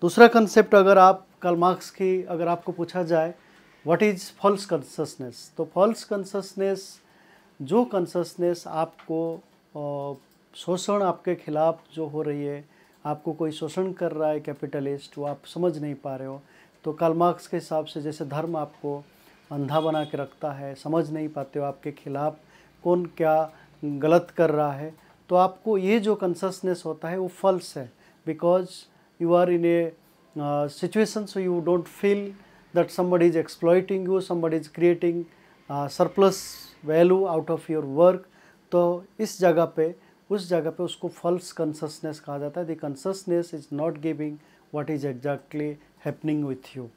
दूसरा कंसेप्ट अगर आप कल मार्क्स की अगर आपको पूछा जाए व्हाट इज़ फॉल्स कॉन्सियसनेस तो फॉल्स कॉन्सियसनेस जो कॉन्सियसनेस आपको शोषण आपके खिलाफ जो हो रही है आपको कोई शोषण कर रहा है कैपिटलिस्ट वो आप समझ नहीं पा रहे हो तो कल मार्क्स के हिसाब से जैसे धर्म आपको अंधा बना के रखता है समझ नहीं पाते हो आपके खिलाफ कौन क्या गलत कर रहा है तो आपको ये जो कॉन्सियसनेस होता है वो फॉल्स है because you are in a uh, situation so you don't feel that somebody is exploiting you, somebody is creating uh, surplus value out of your work तो इस जगह पे उस जगह पे उसको फॉल्स कंससनेस कहा जाता है the consciousness is not giving what is exactly happening with you